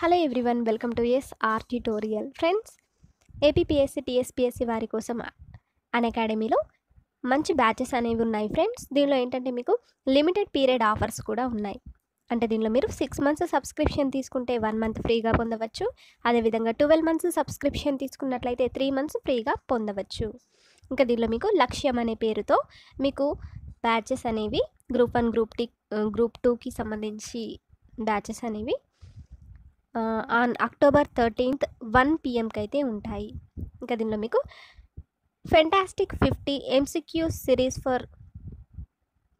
hello everyone welcome to S R tutorial friends APSC TSPSC వారి కోసం అన్ అకాడమీలో మంచి బ్యాచెస్ అనేవి ఉన్నాయి ఫ్రెండ్స్ దీనిలో ఏంటంటే మీకు లిమిటెడ్ పీరియడ్ ఆఫర్స్ కూడా ఉన్నాయి అంటే దీనిలో మీరు సిక్స్ మంత్స్ సబ్స్క్రిప్షన్ తీసుకుంటే వన్ మంత్ ఫ్రీగా పొందవచ్చు అదేవిధంగా ట్వెల్వ్ మంత్స్ సబ్స్క్రిప్షన్ తీసుకున్నట్లయితే త్రీ మంత్స్ ఫ్రీగా పొందవచ్చు ఇంకా దీనిలో మీకు లక్ష్యం అనే పేరుతో మీకు బ్యాచెస్ అనేవి గ్రూప్ వన్ గ్రూప్ టీ గ్రూప్ టూకి సంబంధించి బ్యాచెస్ అనేవి ఆన్ అక్టోబర్ థర్టీన్త్ వన్ పిఎంకి అయితే ఉంటాయి ఇంకా దీనిలో మీకు fantastic fifty MCQ series for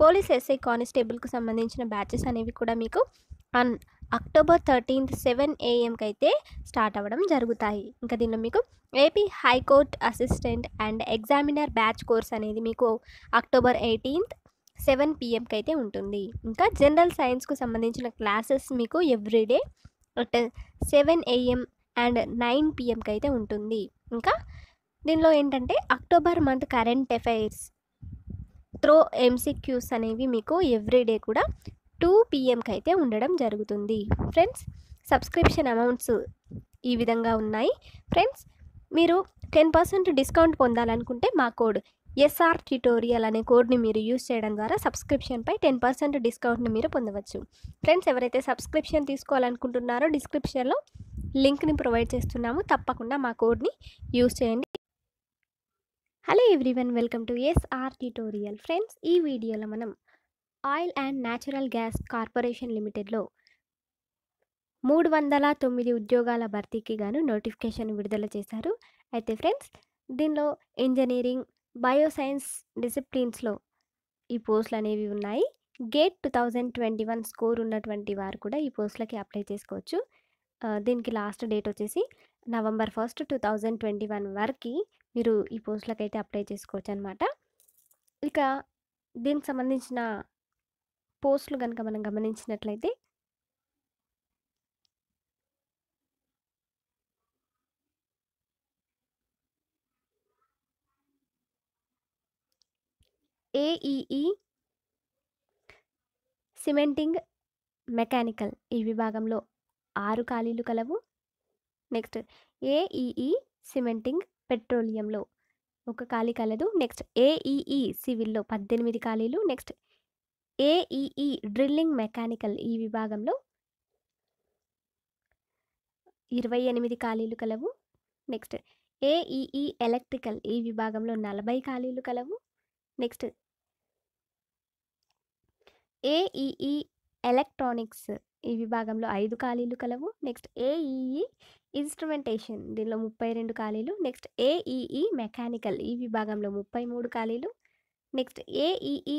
police SI కానిస్టేబుల్కు సంబంధించిన బ్యాచెస్ అనేవి కూడా మీకు ఆన్ అక్టోబర్ థర్టీన్త్ సెవెన్ ఏఎంకి అయితే స్టార్ట్ అవ్వడం జరుగుతాయి ఇంకా దీనిలో మీకు AP high court assistant and examiner batch course అనేది మీకు అక్టోబర్ ఎయిటీన్త్ సెవెన్ పిఎంకి అయితే ఉంటుంది ఇంకా జనరల్ సైన్స్కు సంబంధించిన క్లాసెస్ మీకు everyday at seven AM and nine పిఎంకి అయితే ఉంటుంది ఇంకా దీనిలో ఏంటంటే October month current affairs through MCQs అనేవి మీకు ఎవ్రీడే కూడా టూ పిఎంకి అయితే ఉండడం జరుగుతుంది ఫ్రెండ్స్ సబ్స్క్రిప్షన్ అమౌంట్స్ ఈ విధంగా ఉన్నాయి ఫ్రెండ్స్ మీరు టెన్ పర్సెంట్ డిస్కౌంట్ పొందాలనుకుంటే మా కోడ్ ఎస్ఆర్ ట్యూటోరియల్ అనే కోడ్ని మీరు యూజ్ చేయడం ద్వారా సబ్స్క్రిప్షన్పై టెన్ పర్సెంట్ డిస్కౌంట్ని మీరు పొందవచ్చు ఫ్రెండ్స్ ఎవరైతే సబ్స్క్రిప్షన్ తీసుకోవాలనుకుంటున్నారో డిస్క్రిప్షన్లో లింక్ని ప్రొవైడ్ చేస్తున్నాము తప్పకుండా మా కోడ్ని యూజ్ చేయండి hello everyone welcome to SR tutorial friends ఈ వీడియోలో మనం oil and natural gas corporation లిమిటెడ్లో మూడు వందల తొమ్మిది ఉద్యోగాల భర్తీకి గాను నోటిఫికేషన్ విడుదల చేశారు అయితే ఫ్రెండ్స్ దీనిలో ఇంజనీరింగ్ బయోసైన్స్ డిసిప్లిన్స్లో ఈ పోస్టులు అనేవి ఉన్నాయి GATE two thousand twenty one score ఉన్నటువంటి వారు కూడా ఈ పోస్టులకి అప్లై చేసుకోవచ్చు దీనికి లాస్ట్ డేట్ వచ్చేసి November first two thousand twenty one వరకు మీరు ఈ పోస్టులకు అయితే అప్లై చేసుకోవచ్చు అనమాట ఇక దీనికి సంబంధించిన పోస్టులు కనుక మనం గమనించినట్లయితే ఏఈఈ సిమెంటింగ్ మెకానికల్ ఈ విభాగంలో ఆరు ఖాళీలు కలవు నెక్స్ట్ ఏఈఈ సిమెంటింగ్ పెట్రోలియంలో ఒక ఖాళీ కలదు నెక్స్ట్ ఏఈఈ సివిల్లో పద్దెనిమిది ఖాళీలు నెక్స్ట్ ఏఈఈ డ్రిల్లింగ్ మెకానికల్ ఈ విభాగంలో ఇరవై ఎనిమిది ఖాళీలు కలవు నెక్స్ట్ ఏఈఈ ఎలక్ట్రికల్ ఈ విభాగంలో నలభై ఖాళీలు కలవు నెక్స్ట్ ఏఈఈ ఎలక్ట్రానిక్స్ ఈ విభాగంలో ఐదు ఖాళీలు కలవు నెక్స్ట్ ఏఈఈ ఇన్స్ట్రుమెంటేషన్ దీనిలో ముప్పై రెండు ఖాళీలు నెక్స్ట్ ఏఈఈ మెకానికల్ ఈ విభాగంలో ముప్పై మూడు ఖాళీలు నెక్స్ట్ ఏఈఈ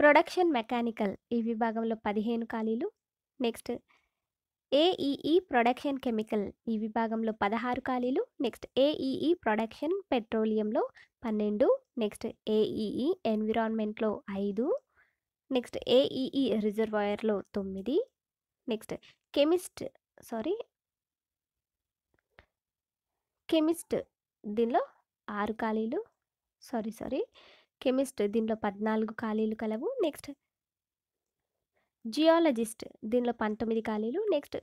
ప్రొడక్షన్ మెకానికల్ ఈ విభాగంలో పదిహేను ఖాళీలు నెక్స్ట్ ఏఈఈ ప్రొడక్షన్ కెమికల్ ఈ విభాగంలో పదహారు ఖాళీలు నెక్స్ట్ ఏఈఈ ప్రొడక్షన్ పెట్రోలియంలో పన్నెండు నెక్స్ట్ ఏఈఈ ఎన్విరాన్మెంట్లో ఐదు నెక్స్ట్ ఏఈఈ రిజర్వాయర్లో తొమ్మిది నెక్స్ట్ కెమిస్ట్ సారీ కెమిస్ట్ దీనిలో ఆరు ఖాళీలు సారీ సారీ కెమిస్ట్ దీనిలో పద్నాలుగు ఖాళీలు కలవు నెక్స్ట్ జియాలజిస్ట్ దీనిలో పంతొమ్మిది ఖాళీలు నెక్స్ట్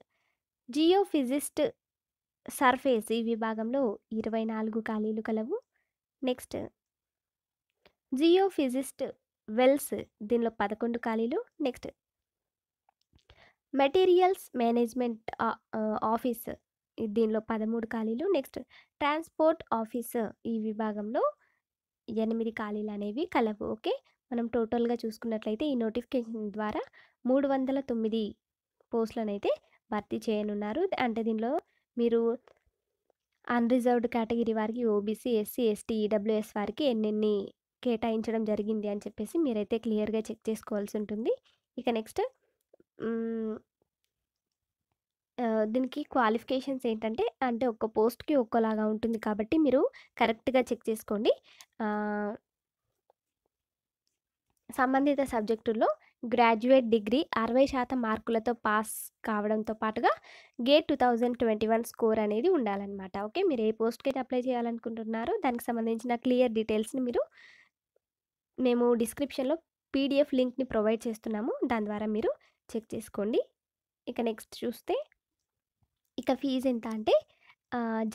జియోఫిజిస్ట్ సర్ఫేస్ ఈ విభాగంలో ఇరవై నాలుగు ఖాళీలు కలవు నెక్స్ట్ జియోఫిజిస్ట్ వెల్స్ దీనిలో పదకొండు ఖాళీలు నెక్స్ట్ మెటీరియల్స్ మేనేజ్మెంట్ ఆఫీస్ దీనిలో పదమూడు ఖాళీలు నెక్స్ట్ ట్రాన్స్పోర్ట్ ఆఫీసర్ ఈ విభాగంలో ఎనిమిది ఖాళీలు అనేవి కలవు ఓకే మనం టోటల్గా చూసుకున్నట్లయితే ఈ నోటిఫికేషన్ ద్వారా మూడు వందల తొమ్మిది పోస్టులను అయితే భర్తీ చేయనున్నారు అంటే దీనిలో మీరు అన్రిజర్వ్డ్ కేటగిరీ వారికి ఓబీసీ ఎస్సీ ఎస్టీ ఈడబ్ల్యూఎస్ వారికి ఎన్నెన్ని కేటాయించడం జరిగింది అని చెప్పేసి మీరైతే క్లియర్గా చెక్ చేసుకోవాల్సి ఉంటుంది ఇక నెక్స్ట్ దీనికి క్వాలిఫికేషన్స్ ఏంటంటే అంటే ఒక్క పోస్ట్కి ఒక్కోలాగా ఉంటుంది కాబట్టి మీరు కరెక్ట్గా చెక్ చేసుకోండి సంబంధిత సబ్జెక్టుల్లో గ్రాడ్యుయేట్ డిగ్రీ అరవై శాతం మార్కులతో పాస్ కావడంతో పాటుగా GATE two thousand twenty one score అనేది ఉండాలన్నమాట ఓకే మీరు ఏ పోస్ట్ అయితే అప్లై చేయాలనుకుంటున్నారో దానికి సంబంధించిన క్లియర్ డీటెయిల్స్ని మీరు మేము డిస్క్రిప్షన్లో పీడిఎఫ్ లింక్ని ప్రొవైడ్ చేస్తున్నాము దాని ద్వారా మీరు చెక్ చేసుకోండి ఇక నెక్స్ట్ చూస్తే ఇక ఫీజు ఎంత అంటే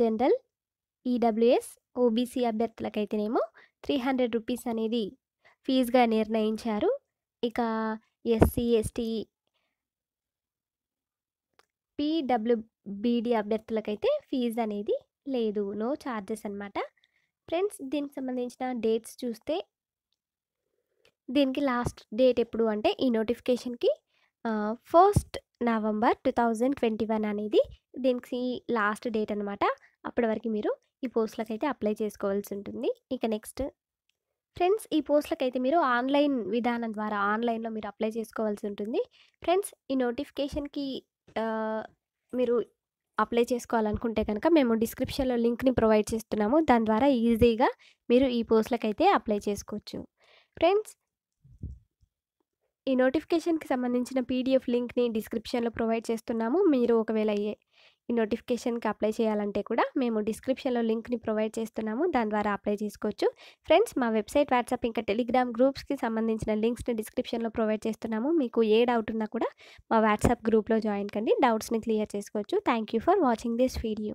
జనరల్ ఈడబ్ల్యూఎస్ ఓబీసీ అభ్యర్థులకైతేనేమో త్రీ హండ్రెడ్ రూపీస్ అనేది ఫీజుగా నిర్ణయించారు ఇక ఎస్సీ ఎస్టీ పీడబ్ల్యూబీడీ అభ్యర్థులకైతే ఫీజు అనేది లేదు నో ఛార్జెస్ అనమాట ఫ్రెండ్స్ దీనికి సంబంధించిన డేట్స్ చూస్తే దీనికి లాస్ట్ డేట్ ఎప్పుడు అంటే ఈ నోటిఫికేషన్కి first November two thousand twenty one అనేది దీనికి లాస్ట్ డేట్ అనమాట అప్పటి వరకు మీరు ఈ పోస్టులకైతే అప్లై చేసుకోవాల్సి ఉంటుంది ఇక నెక్స్ట్ ఫ్రెండ్స్ ఈ అయితే మీరు ఆన్లైన్ విధానం ద్వారా ఆన్లైన్లో మీరు అప్లై చేసుకోవాల్సి ఉంటుంది ఫ్రెండ్స్ ఈ నోటిఫికేషన్కి మీరు అప్లై చేసుకోవాలనుకుంటే కనుక మేము డిస్క్రిప్షన్లో లింక్ని ప్రొవైడ్ చేస్తున్నాము దాని ద్వారా ఈజీగా మీరు ఈ పోస్ట్లకైతే అప్లై చేసుకోవచ్చు ఫ్రెండ్స్ ఈ నోటిఫికేషన్కి సంబంధించిన పీడిఎఫ్ లింక్ని డిస్క్రిప్షన్లో ప్రొవైడ్ చేస్తున్నాము మీరు ఒకవేళ ఈ నోటిఫికేషన్కి అప్లై చేయాలంటే కూడా మేము డిస్క్రిప్షన్లో లింక్ని ప్రొవైడ్ చేస్తున్నాము దాని ద్వారా అప్లై చేసుకోవచ్చు ఫ్రెండ్స్ మా వెబ్సైట్ వాట్సాప్ ఇంకా టెలిగ్రామ్ గ్రూప్స్కి సంబంధించిన లింక్స్ని డిస్క్రిప్షన్లో ప్రొవైడ్ చేస్తున్నాము మీకు ఏ డౌట్ ఉన్నా కూడా మా వాట్సాప్ గ్రూప్లో జాయిన్ కండి డౌట్స్ని క్లియర్ చేసుకోవచ్చు thank you for watching this video